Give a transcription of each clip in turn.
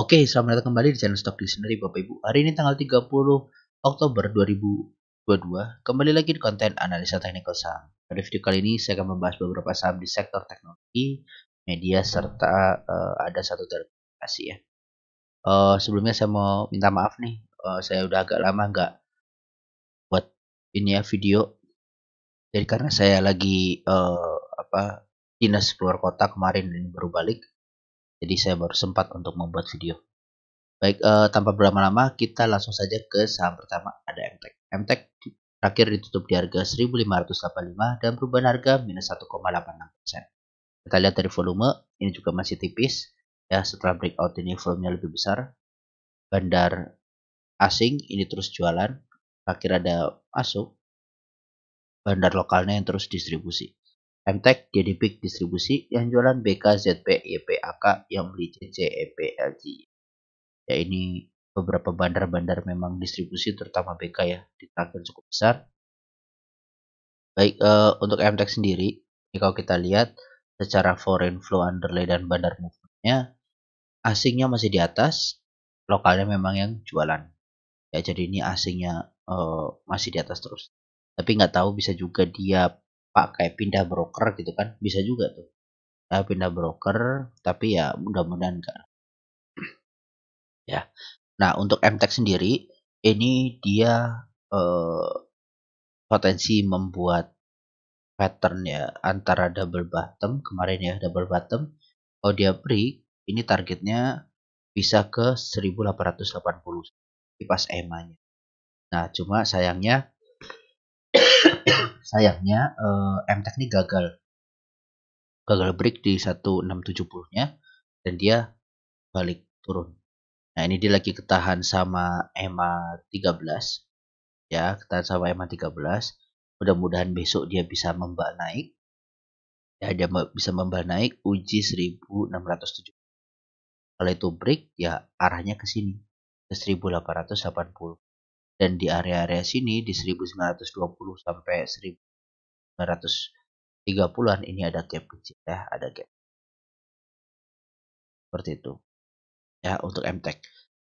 Oke, selamat datang kembali di channel Stock Listener Bapak Ibu. Hari ini tanggal 30 Oktober 2022, kembali lagi di konten analisa teknikal saham. Pada video kali ini saya akan membahas beberapa saham di sektor teknologi, media serta uh, ada satu terkasih ya. Uh, sebelumnya saya mau minta maaf nih, uh, saya udah agak lama nggak buat ini ya video. Jadi karena saya lagi uh, apa dinas keluar kota kemarin dan baru balik jadi saya baru sempat untuk membuat video. Baik, uh, tanpa berlama-lama kita langsung saja ke saham pertama ada MTEK. MTEK terakhir ditutup di harga 1585 dan perubahan harga minus 1,86%. Kita lihat dari volume, ini juga masih tipis. Ya, setelah breakout ini volumenya lebih besar. Bandar asing ini terus jualan, terakhir ada masuk. Bandar lokalnya yang terus distribusi. MTEK jadi big distribusi yang jualan BK, ZP, YP, AK yang beli CC, EP, LG. Ya ini beberapa bandar-bandar memang distribusi terutama BK ya di ditarget cukup besar. Baik uh, untuk MTEK sendiri, ini kalau kita lihat secara foreign flow underlay dan bandar movementnya asingnya masih di atas, lokalnya memang yang jualan. Ya jadi ini asingnya uh, masih di atas terus. Tapi nggak tahu bisa juga dia pakai pindah broker gitu kan bisa juga tuh nah, pindah broker tapi ya mudah-mudahan kan ya nah untuk MTEK sendiri ini dia eh, potensi membuat pattern ya antara double bottom kemarin ya double bottom oh dia break ini targetnya bisa ke 1880 pas EMA nya nah cuma sayangnya sayangnya uh, eh, MTech ini gagal gagal break di 1670-nya dan dia balik turun. Nah, ini dia lagi ketahan sama EMA 13. Ya, ketahan sama EMA 13. Mudah-mudahan besok dia bisa membak naik. Ya, dia bisa membak naik uji 1670. Kalau itu break, ya arahnya ke sini. Ke 1880 dan di area-area sini di 1920 sampai 1930-an ini ada gap kecil ya, ada gap. Seperti itu. Ya, untuk MTech.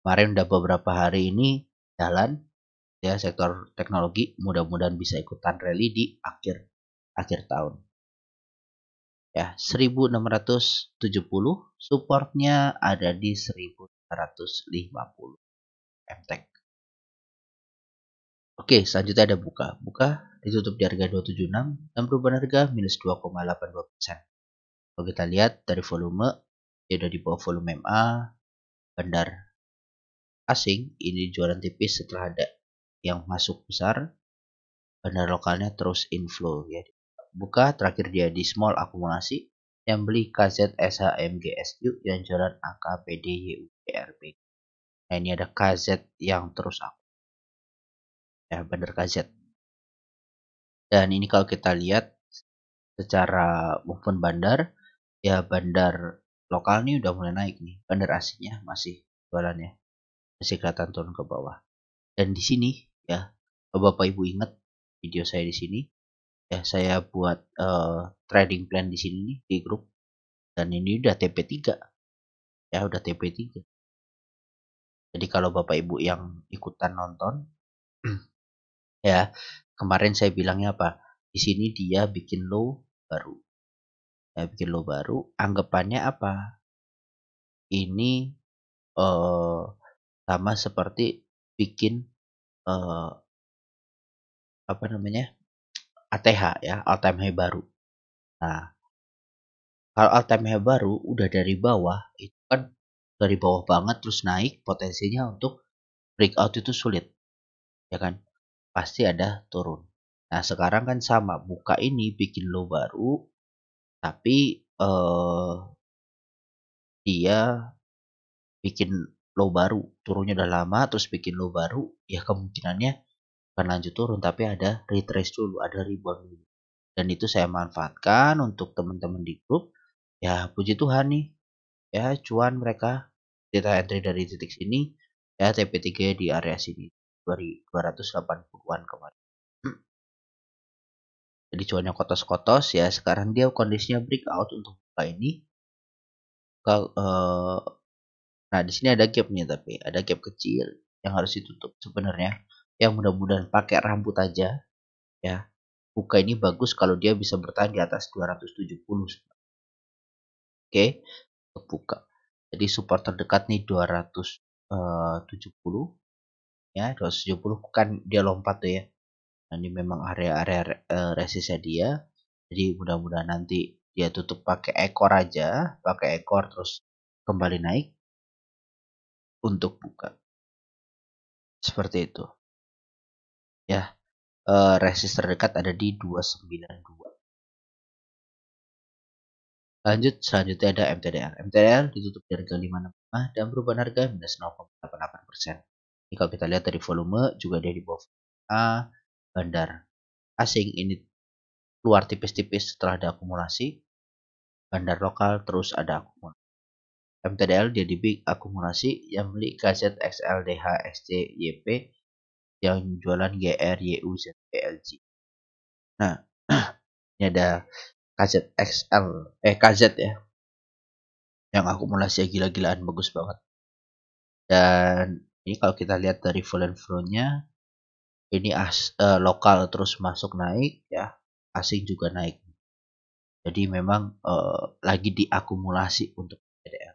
Kemarin udah beberapa hari ini jalan ya sektor teknologi mudah-mudahan bisa ikutan rally di akhir akhir tahun. Ya, 1670 supportnya ada di 1650 MTech. Oke, selanjutnya ada buka. Buka ditutup di harga 276 dan perubahan harga minus 2,82%. Kalau kita lihat dari volume, dia udah di bawah volume MA, bandar asing, ini jualan tipis setelah ada yang masuk besar, bandar lokalnya terus inflow. Ya. Buka, terakhir dia di small akumulasi, yang beli KZSHMGSU yang jualan AKPD Nah ini ada KZ yang terus aku ya Bandar KZ dan ini kalau kita lihat secara movement bandar ya bandar lokal ini udah mulai naik nih bandar asingnya masih jualannya masih kelihatan turun ke bawah dan di sini ya bapak ibu ingat video saya di sini ya saya buat uh, trading plan di sini nih di grup dan ini udah TP3 ya udah TP3 jadi kalau bapak ibu yang ikutan nonton ya kemarin saya bilangnya apa di sini dia bikin low baru ya bikin low baru anggapannya apa ini uh, sama seperti bikin uh, apa namanya ATH ya all time high baru nah kalau all time high baru udah dari bawah itu kan dari bawah banget terus naik potensinya untuk breakout itu sulit ya kan pasti ada turun. Nah sekarang kan sama buka ini bikin low baru tapi eh, dia bikin low baru turunnya udah lama terus bikin low baru ya kemungkinannya akan lanjut turun tapi ada retrace dulu ada rebound dulu dan itu saya manfaatkan untuk teman-teman di grup ya puji Tuhan nih ya cuan mereka kita entry dari titik sini ya TP3 di area sini 280-an kemarin. Hmm. Jadi cuannya kotos-kotos ya. Sekarang dia kondisinya breakout untuk buka ini. Eh, nah di sini ada gapnya tapi ada gap kecil yang harus ditutup sebenarnya. Yang mudah-mudahan pakai rambut aja ya. Buka ini bagus kalau dia bisa bertahan di atas 270. Oke. Okay. Buka. Jadi support terdekat nih 270 ya 270 kan dia lompat tuh ya nah, ini memang area-area eh, resistnya dia jadi mudah-mudahan nanti dia tutup pakai ekor aja pakai ekor terus kembali naik untuk buka seperti itu ya eh, resist terdekat ada di 292 lanjut selanjutnya ada MTDR MTDR ditutup di harga 565 dan perubahan harga minus 0,88% persen ini kalau kita lihat dari volume juga dia di bawah A bandar asing ini keluar tipis-tipis setelah ada akumulasi. Bandar lokal terus ada akumulasi. MTDL dia di big akumulasi yang beli KZ DH XC YP yang jualan GR YU PLG Nah, ini ada KZ XL eh KZ ya yang akumulasi gila-gilaan bagus banget dan jadi kalau kita lihat dari volume flow-nya ini as, uh, lokal terus masuk naik ya, asing juga naik. Jadi memang uh, lagi diakumulasi untuk BDR.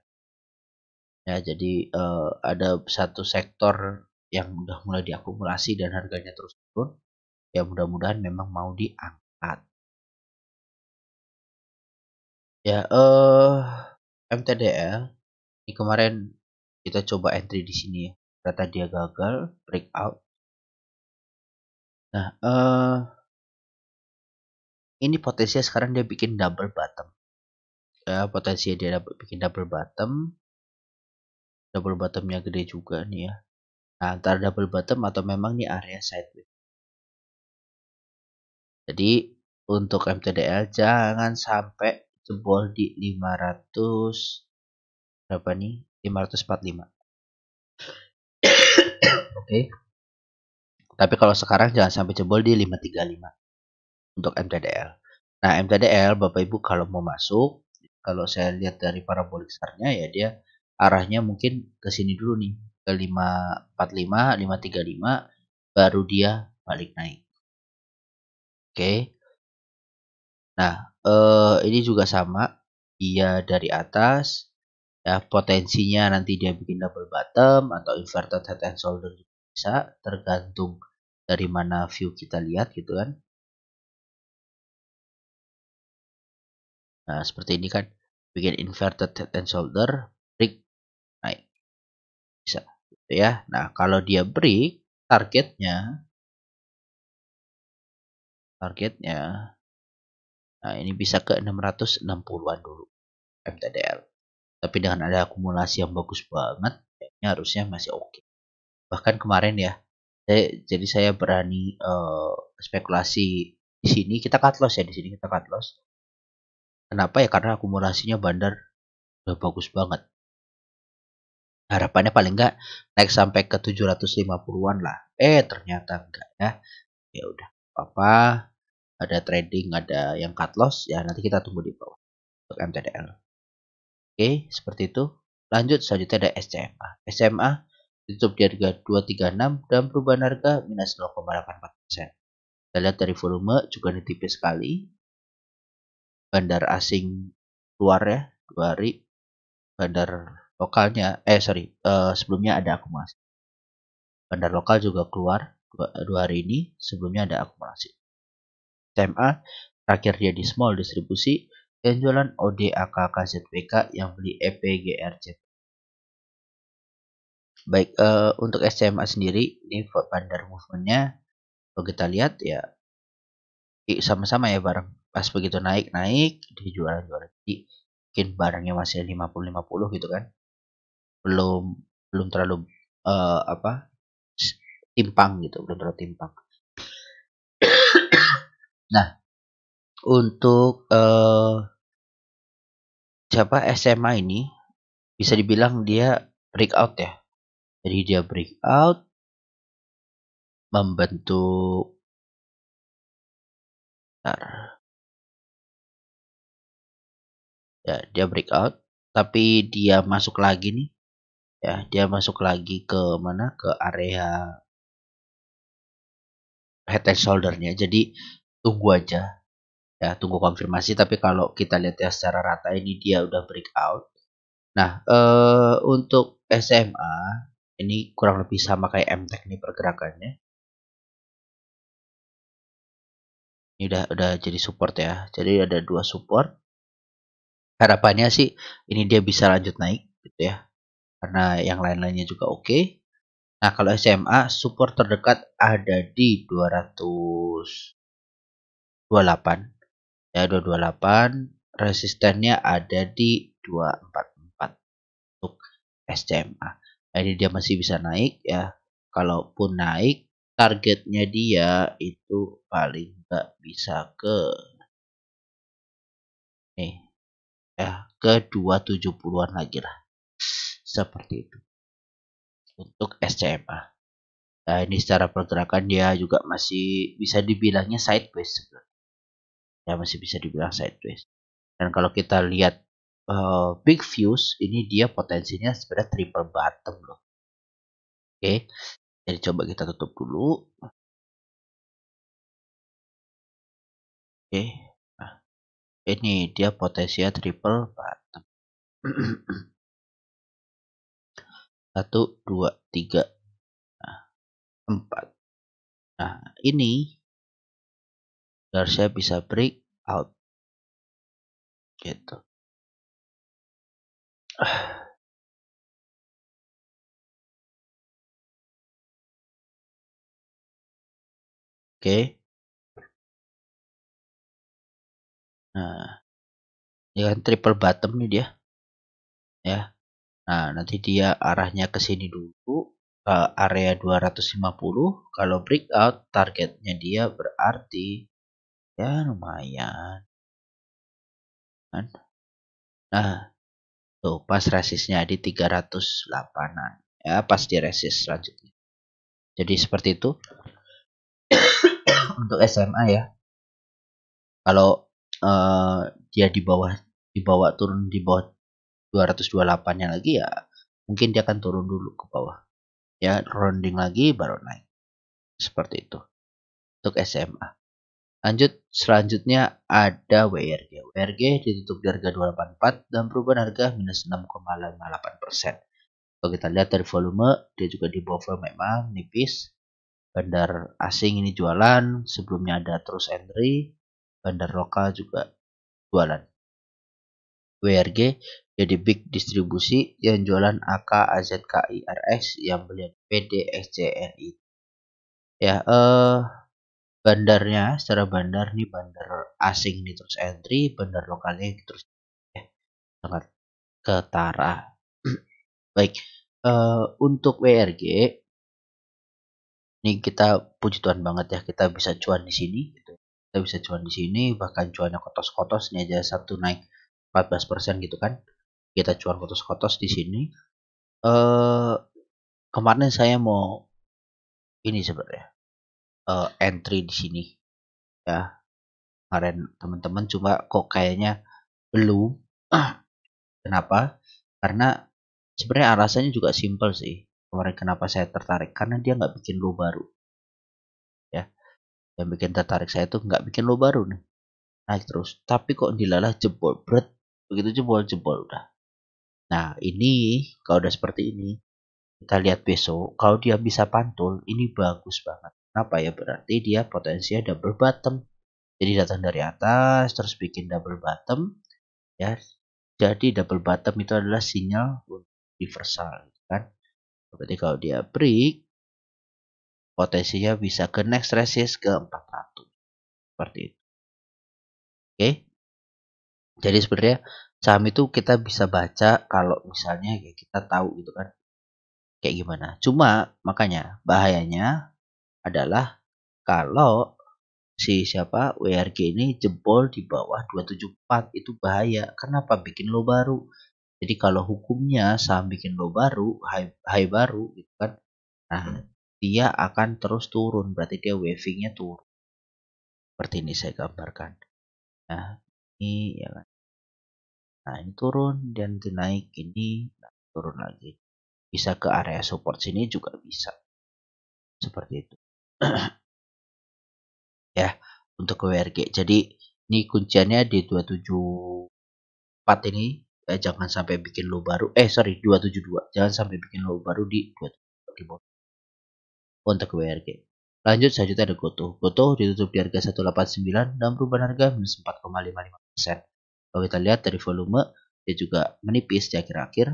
Ya, jadi uh, ada satu sektor yang udah mulai diakumulasi dan harganya terus turun. Ya mudah-mudahan memang mau diangkat. Ya, eh MTDL ini kemarin kita coba entry di sini ya kata dia gagal breakout nah uh, ini potensinya sekarang dia bikin double bottom uh, ya, potensi dia dapat bikin double bottom double bottomnya gede juga nih ya nah antara double bottom atau memang nih area sideways jadi untuk MTDL jangan sampai jebol di 500 berapa nih 545 oke okay? tapi kalau sekarang jangan sampai jebol di 535 untuk MTDL nah MTDL bapak ibu kalau mau masuk kalau saya lihat dari parabolik sarnya ya dia arahnya mungkin ke sini dulu nih ke 545 535 baru dia balik naik oke okay. nah eh, ini juga sama dia dari atas ya potensinya nanti dia bikin double bottom atau inverted head and shoulder bisa tergantung dari mana view kita lihat gitu kan nah seperti ini kan bikin inverted head and shoulder break naik bisa gitu ya nah kalau dia break targetnya targetnya nah ini bisa ke 660-an dulu MTDL tapi dengan ada akumulasi yang bagus banget kayaknya harusnya masih oke okay. bahkan kemarin ya saya, jadi saya berani uh, spekulasi di sini kita cut loss ya di sini kita cut loss kenapa ya karena akumulasinya bandar udah bagus banget harapannya paling enggak naik sampai ke 750-an lah eh ternyata enggak ya ya udah apa ada trading ada yang cut loss ya nanti kita tunggu di bawah untuk MTDL Oke, seperti itu. Lanjut selanjutnya ada SCMA. SMA ditutup di harga 236 dan perubahan harga minus 0,84%. Kita lihat dari volume juga ini tipis sekali. Bandar asing luar ya, dua hari. Bandar lokalnya, eh sorry, eh, sebelumnya ada akumulasi. Bandar lokal juga keluar dua, dua hari ini, sebelumnya ada akumulasi. SMA terakhir dia di small distribusi ODAK KZPK yang beli EPGRZ. Baik, uh, untuk SCMA sendiri, ini bandar movementnya, kalau kita lihat ya sama-sama ya barang Pas begitu naik-naik, dijualan jual jualan Jadi mungkin barangnya masih 50-50 gitu kan. Belum belum terlalu uh, apa timpang gitu, belum terlalu timpang. nah, untuk, uh, siapa, SMA ini bisa dibilang dia breakout ya. Jadi dia breakout membentuk Bentar. Ya, dia breakout, tapi dia masuk lagi nih, ya dia masuk lagi ke mana, ke area head and shoulder-nya. Jadi tunggu aja ya tunggu konfirmasi tapi kalau kita lihat ya secara rata ini dia udah breakout nah eh, untuk SMA ini kurang lebih sama kayak MTEK nih pergerakannya ini udah udah jadi support ya jadi ada dua support harapannya sih ini dia bisa lanjut naik gitu ya karena yang lain-lainnya juga oke okay. nah kalau SMA support terdekat ada di 228 ya 228 resistennya ada di 244 untuk SCMA jadi dia masih bisa naik ya kalaupun naik targetnya dia itu paling nggak bisa ke nih eh, ya ke 270-an lagi lah seperti itu untuk SCMA nah, ini secara pergerakan dia juga masih bisa dibilangnya sideways sebenarnya ya masih bisa dibilang sideways dan kalau kita lihat uh, big views ini dia potensinya sebenarnya triple bottom loh oke okay. jadi coba kita tutup dulu oke okay. nah, ini dia potensinya triple bottom satu dua tiga nah, empat nah ini Garcia bisa break out gitu oke okay. nah ini kan triple bottom nih dia ya nah nanti dia arahnya ke sini dulu ke area 250 kalau breakout targetnya dia berarti ya lumayan kan nah tuh pas resistnya di 308an ya pas di resist selanjutnya jadi seperti itu untuk SMA ya kalau uh, dia di bawah dibawa turun di bawah 228 nya lagi ya mungkin dia akan turun dulu ke bawah ya rounding lagi baru naik seperti itu untuk SMA Lanjut, selanjutnya ada WRG. WRG ditutup di harga 284 dan perubahan harga minus 6,58%. Kalau kita lihat dari volume, dia juga di bawah volume memang nipis. Bandar asing ini jualan, sebelumnya ada terus entry, bandar lokal juga jualan. WRG jadi big distribusi yang jualan AK, AZKI, IRS yang beli PD, Ya, eh, bandarnya secara bandar nih bandar asing nih terus entry bandar lokalnya gitu, terus ya, sangat ketara baik uh, untuk WRG ini kita puji Tuhan banget ya kita bisa cuan di sini gitu. kita bisa cuan di sini bahkan cuannya kotos-kotos ini aja satu naik 14% gitu kan kita cuan kotos-kotos di sini eh uh, kemarin saya mau ini sebenarnya uh, entry di sini ya kemarin teman-teman cuma kok kayaknya belum kenapa karena sebenarnya alasannya juga simple sih kemarin kenapa saya tertarik karena dia nggak bikin lo baru ya yang bikin tertarik saya itu nggak bikin lo baru nih naik terus tapi kok dilalah jebol bret begitu jebol jebol udah nah ini kalau udah seperti ini kita lihat besok kalau dia bisa pantul ini bagus banget apa ya berarti dia potensinya double bottom jadi datang dari atas terus bikin double bottom ya jadi double bottom itu adalah sinyal universal kan berarti kalau dia break potensinya bisa ke next resist ke 400 seperti itu oke jadi sebenarnya saham itu kita bisa baca kalau misalnya ya kita tahu gitu kan kayak gimana cuma makanya bahayanya adalah kalau si siapa WRG ini jebol di bawah 274 itu bahaya. Kenapa bikin low baru? Jadi kalau hukumnya saham bikin low baru, high, high baru gitu kan. Nah, hmm. dia akan terus turun, berarti dia wavingnya turun. Seperti ini saya gambarkan. Nah, ini ya kan. Nah, ini turun dan naik ini nah, turun lagi. Bisa ke area support sini juga bisa. Seperti itu ya untuk ke WRG jadi ini kunciannya di 274 ini eh, jangan sampai bikin low baru eh sorry 272 jangan sampai bikin low baru di 272 untuk WRG lanjut selanjutnya ada Goto Goto ditutup di harga 189 dan perubahan harga minus 4,55% kalau kita lihat dari volume dia juga menipis di akhir-akhir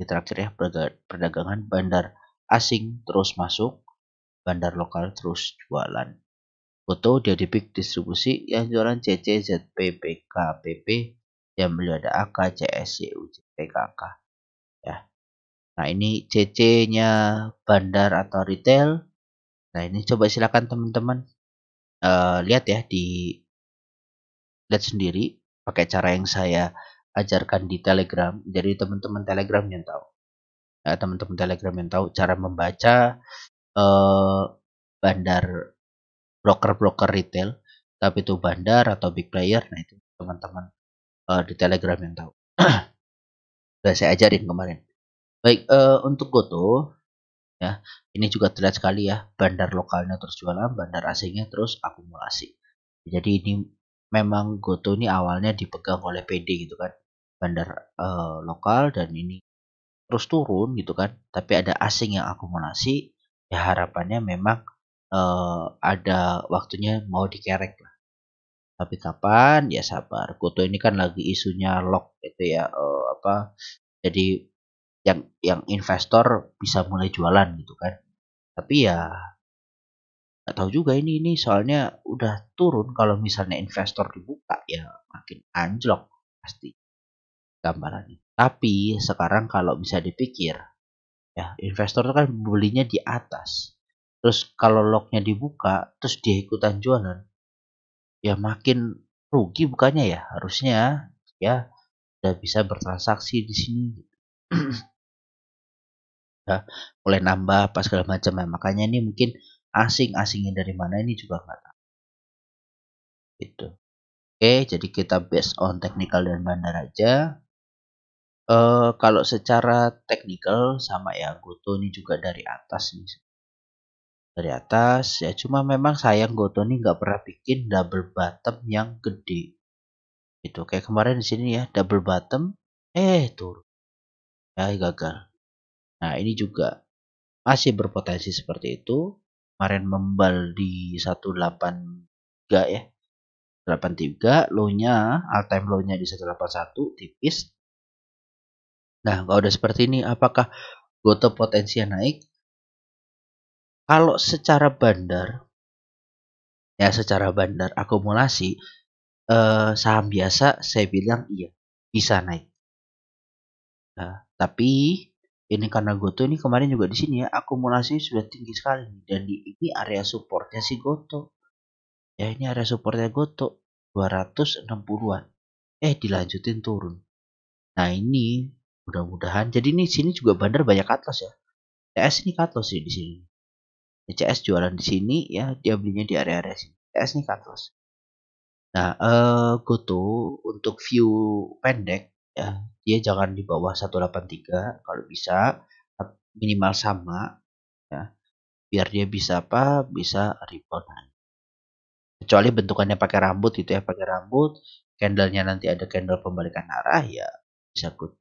di terakhir ya perdagangan bandar asing terus masuk bandar lokal terus jualan. Foto big distribusi yang jualan CC, ZP, PK, PP, yang ada AK, CS, YUJ, PKK. Ya. Nah ini CC-nya bandar atau retail. Nah ini coba silakan teman-teman uh, lihat ya di lihat sendiri pakai cara yang saya ajarkan di Telegram. Jadi teman-teman Telegram yang tahu. Ya, teman-teman Telegram yang tahu cara membaca uh, bandar broker-broker retail tapi itu bandar atau big player nah itu teman-teman uh, di telegram yang tahu sudah saya ajarin kemarin baik uh, untuk goto ya ini juga terlihat sekali ya bandar lokalnya terus jualan bandar asingnya terus akumulasi jadi ini memang goto ini awalnya dipegang oleh PD gitu kan bandar uh, lokal dan ini terus turun gitu kan tapi ada asing yang akumulasi ya harapannya memang uh, ada waktunya mau dikerek lah tapi kapan ya sabar Kuto ini kan lagi isunya lock itu ya uh, apa jadi yang yang investor bisa mulai jualan gitu kan tapi ya nggak tahu juga ini ini soalnya udah turun kalau misalnya investor dibuka ya makin anjlok pasti gambarannya tapi sekarang kalau bisa dipikir ya investor itu kan belinya di atas terus kalau locknya dibuka terus dia ikutan jualan ya makin rugi bukannya ya harusnya ya udah bisa bertransaksi di sini ya, mulai nambah pas segala macam ya. makanya ini mungkin asing asingnya dari mana ini juga nggak tahu gitu oke jadi kita based on technical dan bandar aja Uh, kalau secara teknikal sama ya, Goto ini juga dari atas nih. Dari atas, ya cuma memang sayang Goto ini nggak pernah bikin double bottom yang gede. Itu kayak kemarin di sini ya, double bottom, eh turun. Ya gagal. Nah ini juga masih berpotensi seperti itu. Kemarin membal di 183 ya. 83 low-nya, all time low-nya di 181 tipis. Nah, kalau udah seperti ini, apakah goto potensial naik? Kalau secara bandar, ya secara bandar akumulasi eh, saham biasa, saya bilang iya bisa naik. Nah, tapi ini karena goto ini kemarin juga di sini ya akumulasinya sudah tinggi sekali dan di, ini area supportnya si goto. Ya ini area supportnya goto 260-an. Eh dilanjutin turun. Nah ini mudah-mudahan jadi ini sini juga bandar banyak Atlas ya CS ini katos sih di sini ya, CS jualan di sini ya dia belinya di area-area sini CS ini katos nah eh Goto untuk view pendek ya dia jangan di bawah 183 kalau bisa minimal sama ya biar dia bisa apa bisa rebound kecuali bentukannya pakai rambut itu ya pakai rambut candlenya nanti ada candle pembalikan arah ya bisa good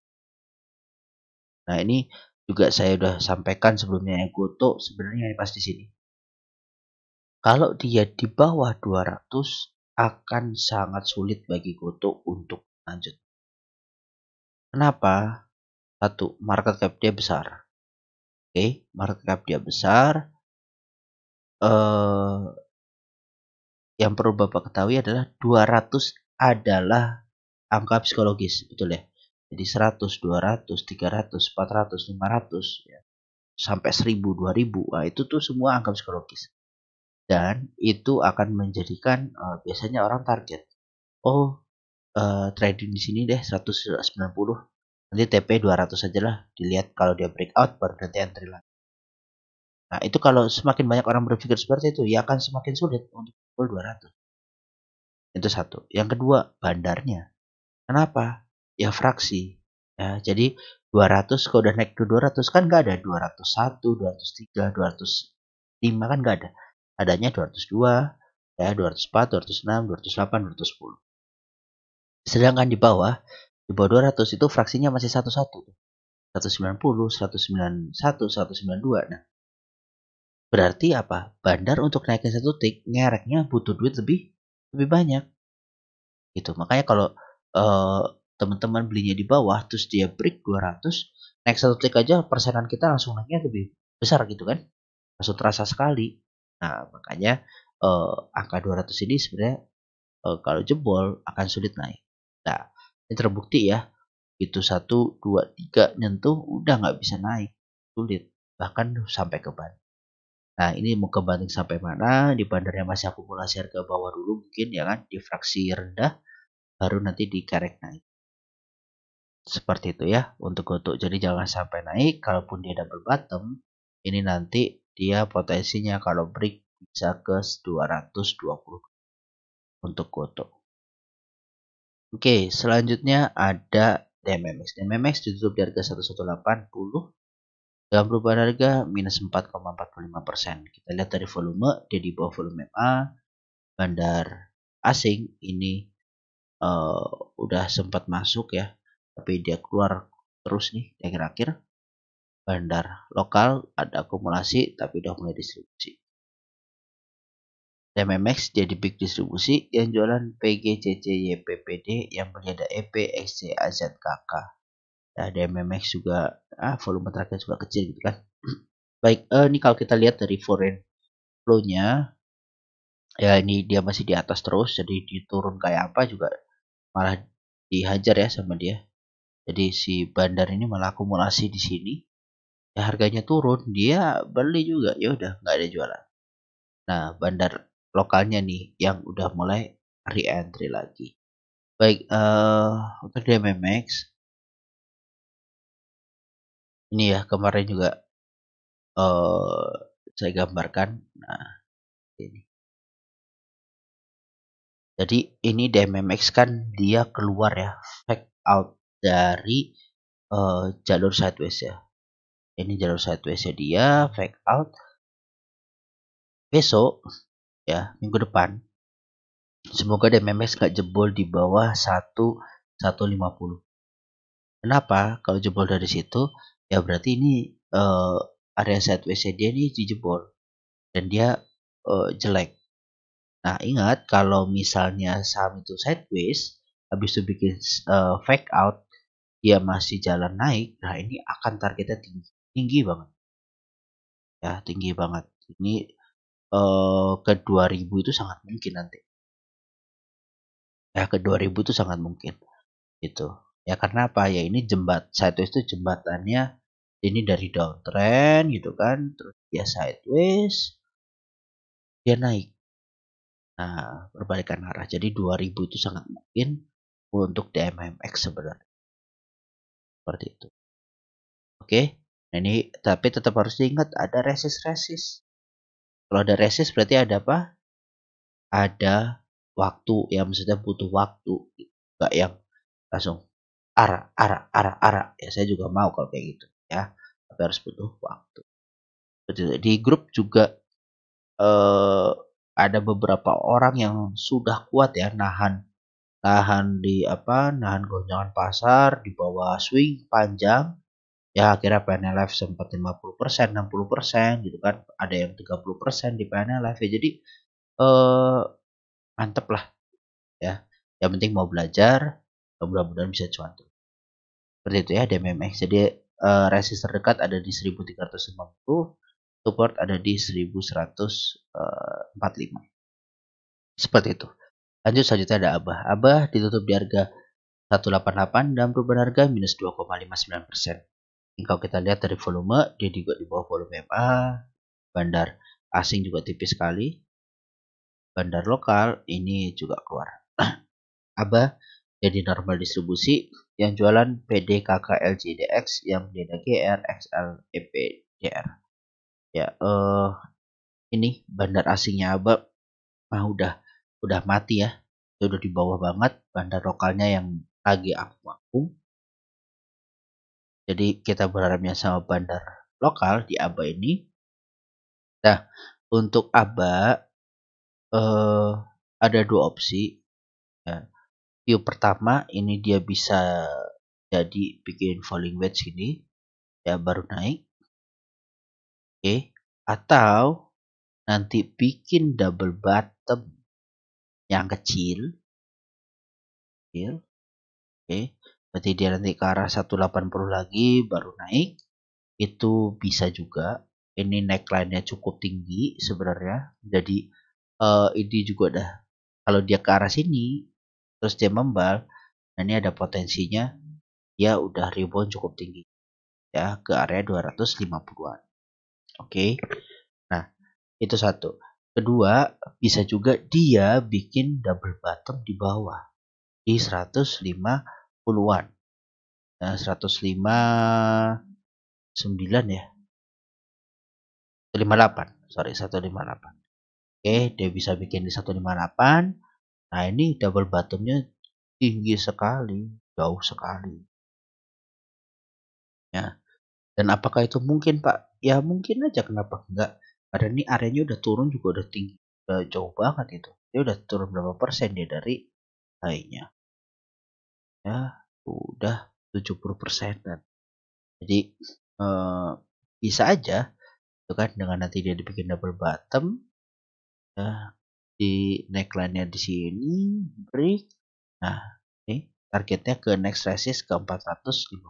Nah, ini juga saya sudah sampaikan sebelumnya yang goto sebenarnya pas di sini. Kalau dia di bawah 200 akan sangat sulit bagi Goto untuk lanjut. Kenapa? Satu, market cap dia besar. Oke, okay, market cap dia besar. Uh, yang perlu Bapak ketahui adalah 200 adalah angka psikologis, betul ya? Jadi 100, 200, 300, 400, 500 ya. Sampai 1000, 2000. Nah, itu tuh semua angka psikologis. Dan itu akan menjadikan uh, biasanya orang target. Oh, uh, trading di sini deh 190. Nanti TP 200 aja lah. Dilihat kalau dia breakout baru nanti entry lagi. Nah, itu kalau semakin banyak orang berpikir seperti itu, ya akan semakin sulit untuk pukul 200. Itu satu. Yang kedua, bandarnya. Kenapa? ya fraksi ya jadi 200 kalau udah naik ke 200 kan nggak ada 201 203 205 kan nggak ada adanya 202 ya 204 206 208 210 sedangkan di bawah di bawah 200 itu fraksinya masih 11 190 191 192 nah berarti apa bandar untuk naikin satu tik ngereknya butuh duit lebih lebih banyak gitu makanya kalau uh, teman-teman belinya di bawah terus dia break 200 naik satu klik aja persenan kita langsung naiknya lebih besar gitu kan langsung terasa sekali nah makanya eh, angka 200 ini sebenarnya eh, kalau jebol akan sulit naik nah ini terbukti ya itu satu dua tiga nyentuh udah nggak bisa naik sulit bahkan sampai ke banding Nah, ini mau ke banding sampai mana? Di bandarnya masih akumulasi harga bawah dulu mungkin ya kan di fraksi rendah baru nanti dikerek naik seperti itu ya untuk goto jadi jangan sampai naik kalaupun dia double bottom ini nanti dia potensinya kalau break bisa ke 220 untuk goto oke selanjutnya ada DMMX DMMX ditutup di harga 1180 dalam perubahan harga minus 4,45% kita lihat dari volume dia di bawah volume MA bandar asing ini uh, udah sempat masuk ya tapi dia keluar terus nih di akhir-akhir bandar lokal ada akumulasi tapi udah mulai distribusi DMMX jadi big distribusi yang jualan PGCC YPPD yang punya e nah, ada EP XC AZKK nah DMMX juga ah volume terakhir juga kecil gitu kan baik eh, ini kalau kita lihat dari foreign flow-nya ya ini dia masih di atas terus jadi diturun kayak apa juga malah dihajar ya sama dia jadi si bandar ini malah akumulasi di sini ya harganya turun dia beli juga ya udah nggak ada jualan nah bandar lokalnya nih yang udah mulai re-entry lagi baik uh, untuk DMMX ini ya kemarin juga uh, saya gambarkan nah ini jadi ini DMMX kan dia keluar ya fake out dari uh, jalur sideways ya ini jalur sideways ya dia fake out besok ya minggu depan semoga DMMS gak jebol di bawah 1 150 kenapa kalau jebol dari situ ya berarti ini uh, area sideways dia ini dijebol dan dia uh, jelek nah ingat kalau misalnya saham itu sideways habis itu bikin uh, fake out dia ya masih jalan naik, nah ini akan targetnya tinggi, tinggi banget. Ya, tinggi banget. Ini eh, ke 2000 itu sangat mungkin nanti. Ya, ke 2000 itu sangat mungkin. Gitu. Ya karena apa? Ya ini jembat sideways itu jembatannya ini dari downtrend gitu kan, terus dia sideways, dia naik. Nah, perbalikan arah. Jadi 2000 itu sangat mungkin untuk DMMX sebenarnya seperti itu oke okay? Nah ini tapi tetap harus diingat ada resist resist kalau ada resist berarti ada apa ada waktu ya maksudnya butuh waktu nggak yang langsung arah arah arah arah ya saya juga mau kalau kayak gitu ya tapi harus butuh waktu di grup juga eh, ada beberapa orang yang sudah kuat ya nahan tahan di apa nahan goncangan pasar di bawah swing panjang ya akhirnya PNLF sempat 50% 60% gitu kan ada yang 30% di PNLF ya jadi eh mantep lah ya yang penting mau belajar ya mudah-mudahan bisa cuan tuh seperti itu ya DMMX jadi eh, resistor dekat ada di 1350 support ada di 1145 eh, seperti itu Lanjut selanjutnya ada Abah. Abah ditutup di harga 188 dan perubahan harga minus 2,59%. Kalau kita lihat dari volume, dia juga di bawah volume MA, bandar asing juga tipis sekali, bandar lokal ini juga keluar. Abah jadi normal distribusi yang jualan PDKK LGDX yang DDGR XL EPDR. Ya, eh uh, ini bandar asingnya Abah nah udah udah mati ya itu udah di bawah banget bandar lokalnya yang lagi aku-aku jadi kita berharapnya sama bandar lokal di ABA ini nah untuk ABA eh, ada dua opsi ya. view pertama ini dia bisa jadi bikin falling wedge ini ya baru naik oke atau nanti bikin double bottom yang kecil. Kecil. Oke. Berarti dia nanti ke arah 180 lagi baru naik. Itu bisa juga. Ini neckline-nya cukup tinggi sebenarnya. Jadi uh, ini juga dah. Kalau dia ke arah sini terus dia membal, nah ini ada potensinya ya udah rebound cukup tinggi ya ke area 250-an. Oke. Okay. Nah, itu satu. Kedua, bisa juga dia bikin double bottom di bawah di 150-an. Nah, 105 ya. 58, sorry 158. Oke, dia bisa bikin di 158. Nah, ini double bottomnya tinggi sekali, jauh sekali. Ya. Dan apakah itu mungkin, Pak? Ya, mungkin aja kenapa enggak ada ini areanya udah turun juga udah tinggi udah jauh banget itu dia udah turun berapa persen dia dari high-nya ya udah 70 persenan jadi eh, bisa aja itu kan dengan nanti dia dibikin double bottom ya di neckline-nya di sini break nah ini targetnya ke next resist ke 450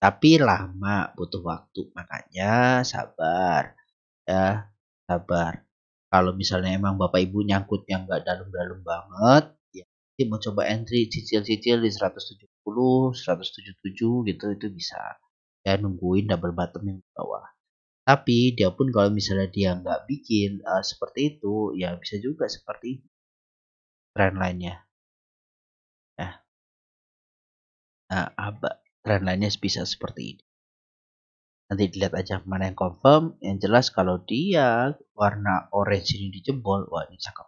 tapi lama butuh waktu makanya sabar ya sabar kalau misalnya emang bapak ibu nyangkut yang nggak dalam-dalam banget ya nanti mau coba entry cicil-cicil di 170 177 gitu itu bisa ya nungguin double bottom yang bawah tapi dia pun kalau misalnya dia nggak bikin uh, seperti itu ya bisa juga seperti trend lainnya ya. nah, nah abah trend lainnya bisa seperti ini nanti dilihat aja mana yang confirm yang jelas kalau dia warna orange ini dijebol wah ini cakep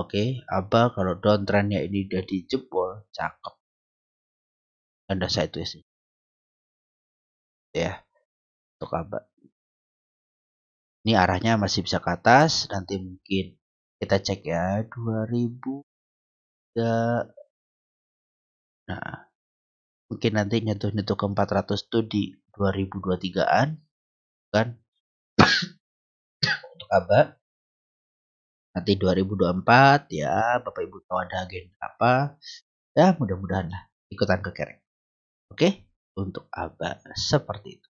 oke okay, apa kalau downtrendnya ini udah dijebol cakep anda itu sih ya untuk apa ini arahnya masih bisa ke atas nanti mungkin kita cek ya 2000 nah mungkin nanti nyentuh-nyentuh ke 400 itu di 2023-an kan untuk Aba, nanti 2024 ya Bapak Ibu tahu ada agenda apa ya mudah-mudahan lah ikutan kering oke untuk aba seperti itu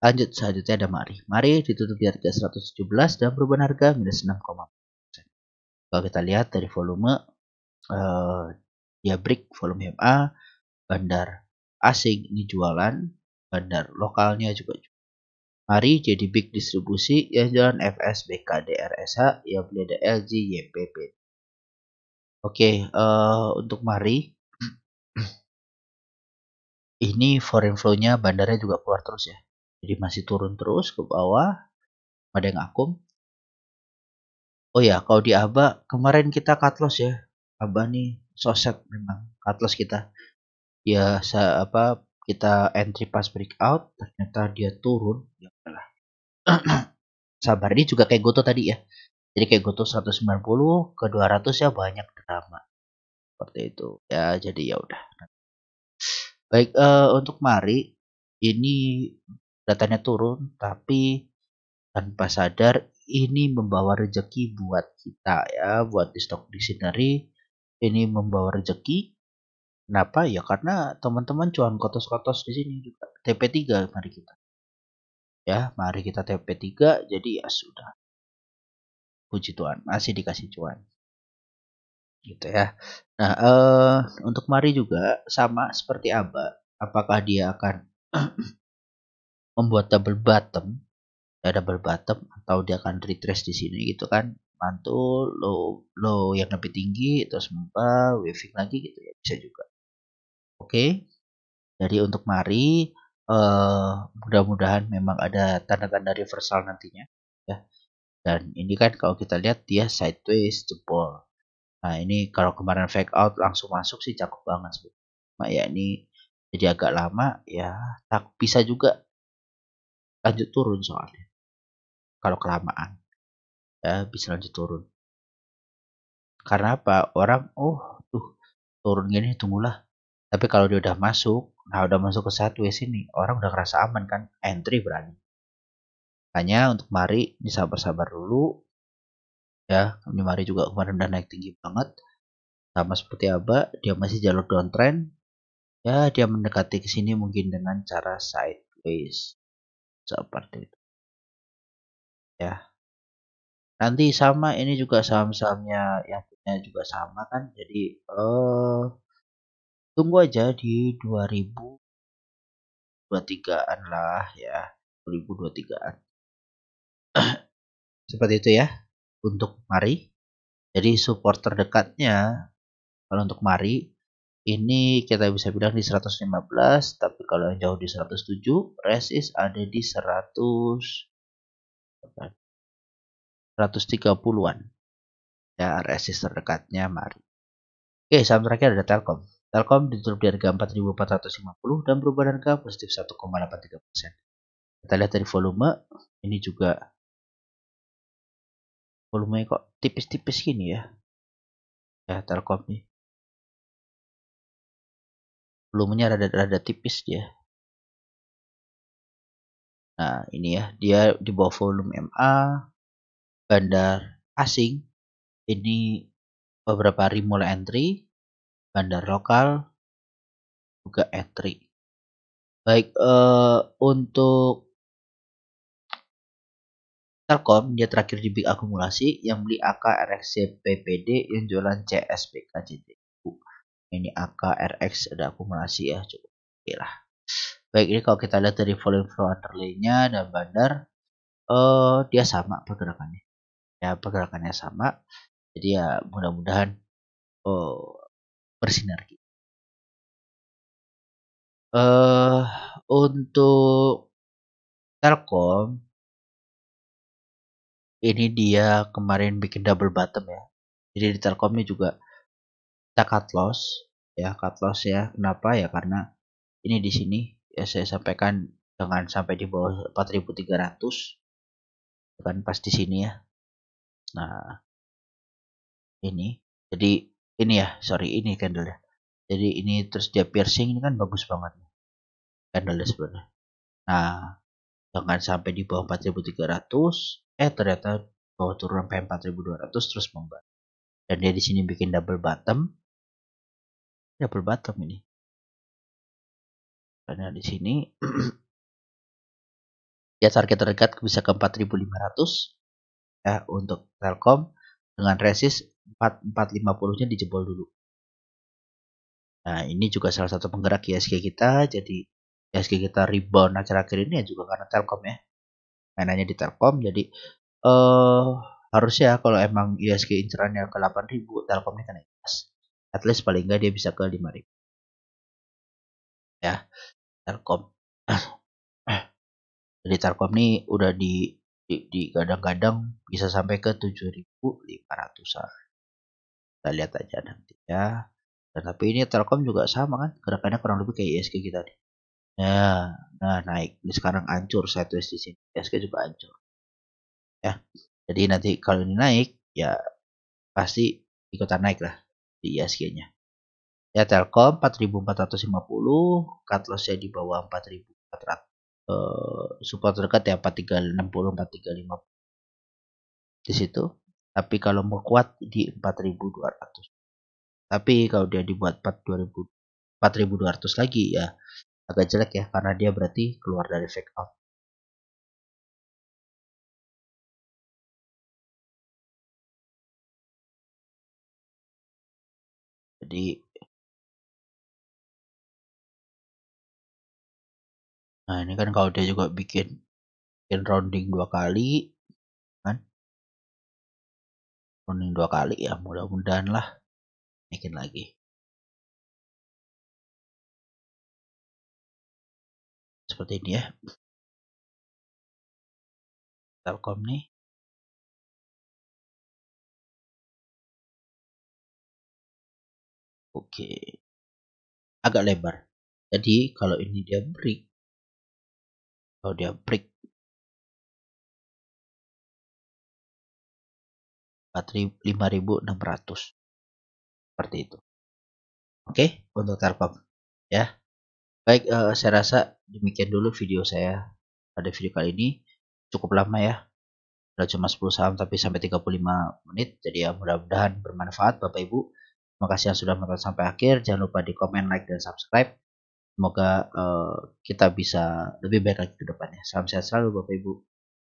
lanjut selanjutnya ada mari mari ditutup di harga 117 dan perubahan harga minus 6,4 kalau kita lihat dari volume uh, ya break volume MA bandar asing ini jualan, bandar lokalnya juga jualan. Mari jadi big distribusi yang jalan FS, BK, RSH, yang beli ada LG, YPP. Oke, uh, untuk Mari, ini foreign flow-nya bandarnya juga keluar terus ya. Jadi masih turun terus ke bawah, pada yang akum. Oh ya, kalau di ABA, kemarin kita cut loss ya. ABA nih, soset memang, cut loss kita ya saya apa kita entry pas breakout ternyata dia turun ya udahlah sabar ini juga kayak goto tadi ya jadi kayak goto 190 ke 200 ya banyak drama seperti itu ya jadi ya udah baik uh, untuk mari ini datanya turun tapi tanpa sadar ini membawa rezeki buat kita ya buat di stok sinari ini membawa rezeki Kenapa? Ya karena teman-teman cuan kotos-kotos di sini juga. TP3 mari kita. Ya, mari kita TP3 jadi ya sudah. Puji Tuhan, masih dikasih cuan. Gitu ya. Nah, eh untuk mari juga sama seperti aba, apakah dia akan membuat double bottom ya double bottom atau dia akan retrace di sini gitu kan mantul low low yang lebih tinggi terus mumpah, waving lagi gitu ya bisa juga Oke. Okay? Jadi untuk mari uh, mudah-mudahan memang ada tanda-tanda reversal nantinya ya. Dan ini kan kalau kita lihat dia sideways jebol. Nah, ini kalau kemarin fake out langsung masuk sih cakep banget sih. Nah, ya ini jadi agak lama ya tak bisa juga lanjut turun soalnya. Kalau kelamaan ya bisa lanjut turun. Karena apa? Orang oh tuh turun gini tunggulah tapi kalau dia udah masuk nah udah masuk ke satu ya sini, orang udah ngerasa aman kan entry berani hanya untuk mari disabar-sabar dulu ya ini mari juga kemarin udah naik tinggi banget sama seperti apa, dia masih jalur downtrend ya dia mendekati ke sini mungkin dengan cara sideways seperti itu ya nanti sama ini juga saham-sahamnya yang punya juga sama kan jadi eh tunggu aja di 2023an lah ya 2023an seperti itu ya untuk Mari jadi support terdekatnya kalau untuk Mari ini kita bisa bilang di 115 tapi kalau yang jauh di 107 resist ada di 100 130-an ya resist terdekatnya mari oke saham terakhir ada Telkom Telkom ditutup di harga 4.450 dan perubahan harga positif 1,83%. Kita lihat dari volume, ini juga volume kok tipis-tipis gini ya. Ya, Telkom nih. Volumenya rada-rada tipis dia. Nah, ini ya, dia di bawah volume MA, bandar asing, ini beberapa hari mulai entry, bandar lokal, juga entry. Baik, uh, untuk Telkom, dia terakhir di big akumulasi, yang beli AK RXC PPD, yang jualan CSPK Ini AK RX ada akumulasi ya, cukup oke lah. Baik, ini kalau kita lihat dari volume flow underlaynya dan bandar, uh, dia sama pergerakannya. Ya, pergerakannya sama. Jadi ya mudah-mudahan oh, bersinergi. Uh, untuk Telkom ini dia kemarin bikin double bottom ya. Jadi di Telkom ini juga kita cut loss ya, cut loss ya. Kenapa? Ya karena ini di sini ya saya sampaikan dengan sampai di bawah 4300 ya kan pas di sini ya. Nah, ini. Jadi ini ya sorry ini candle ya. jadi ini terus dia piercing ini kan bagus banget candlenya sebenarnya nah jangan sampai di bawah 4300 eh ternyata bawah turun sampai 4200 terus membuat dan dia di sini bikin double bottom double bottom ini karena di sini ya target terdekat bisa ke 4500 ya untuk Telkom dengan resist 4450 nya dijebol dulu nah ini juga salah satu penggerak ISG kita jadi ISG kita rebound akhir-akhir ini ya juga karena Telkom ya mainannya di Telkom jadi uh, harusnya kalau emang ISG incerannya ke 8000 Telkom ini naik atas at least paling nggak dia bisa ke 5000 ya Telkom jadi Telkom ini udah di digadang-gadang bisa sampai ke 7.500an kita lihat aja nanti ya dan tapi ini Telkom juga sama kan gerakannya kurang lebih kayak ISG kita nih ya nah naik ini sekarang hancur satu di sini ISG juga hancur ya jadi nanti kalau ini naik ya pasti ikutan naik lah di ISG nya ya Telkom 4450 cut nya di bawah 4400 eh, support dekat ya 4360 4350 di situ tapi kalau mau kuat di 4200 tapi kalau dia dibuat 4200 lagi ya agak jelek ya karena dia berarti keluar dari fake out jadi nah ini kan kalau dia juga bikin bikin rounding dua kali running dua kali ya mudah-mudahan lah bikin lagi seperti ini ya telkom nih oke agak lebar jadi kalau ini dia break kalau dia break 5600 seperti itu oke okay, untuk tarpam ya baik uh, saya rasa demikian dulu video saya pada video kali ini cukup lama ya udah cuma 10 saham tapi sampai 35 menit jadi ya mudah-mudahan bermanfaat Bapak Ibu terima kasih yang sudah menonton sampai akhir jangan lupa di komen like dan subscribe semoga uh, kita bisa lebih baik lagi ke depannya salam sehat selalu Bapak Ibu